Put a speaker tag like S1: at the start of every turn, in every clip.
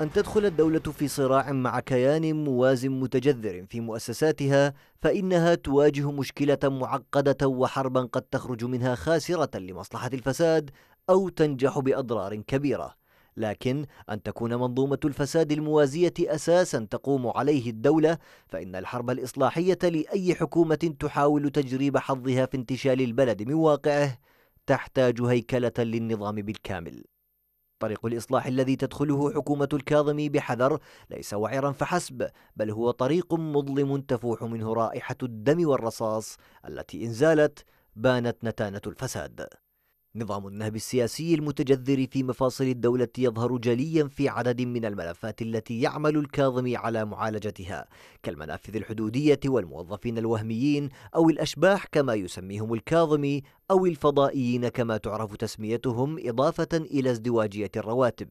S1: أن تدخل الدولة في صراع مع كيان موازٍ متجذر في مؤسساتها فإنها تواجه مشكلة معقدة وحربًا قد تخرج منها خاسرة لمصلحة الفساد أو تنجح بأضرار كبيرة. لكن أن تكون منظومة الفساد الموازية أساسًا تقوم عليه الدولة فإن الحرب الإصلاحية لأي حكومة تحاول تجريب حظها في انتشال البلد من واقعه تحتاج هيكلة للنظام بالكامل. طريق الإصلاح الذي تدخله حكومة الكاظمي بحذر ليس وعرا فحسب بل هو طريق مظلم تفوح منه رائحة الدم والرصاص التي إن زالت بانت نتانة الفساد نظام النهب السياسي المتجذر في مفاصل الدولة يظهر جليا في عدد من الملفات التي يعمل الكاظمي على معالجتها كالمنافذ الحدودية والموظفين الوهميين أو الأشباح كما يسميهم الكاظمي أو الفضائيين كما تعرف تسميتهم إضافة إلى ازدواجية الرواتب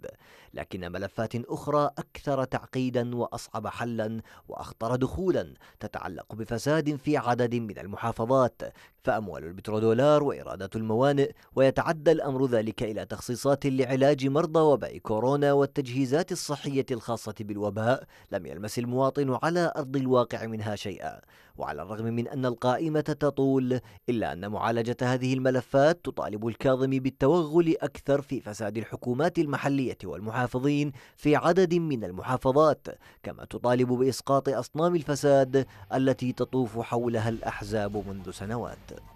S1: لكن ملفات أخرى أكثر تعقيدا وأصعب حلا وأخطر دخولا تتعلق بفساد في عدد من المحافظات فأموال البترودولار وإرادة الموانئ ويتعدى الأمر ذلك إلى تخصيصات لعلاج مرضى وباء كورونا والتجهيزات الصحية الخاصة بالوباء لم يلمس المواطن على أرض الواقع منها شيئا وعلى الرغم من أن القائمة تطول إلا أن معالجة هذه هذه الملفات تطالب الكاظمي بالتوغل أكثر في فساد الحكومات المحلية والمحافظين في عدد من المحافظات كما تطالب بإسقاط أصنام الفساد التي تطوف حولها الأحزاب منذ سنوات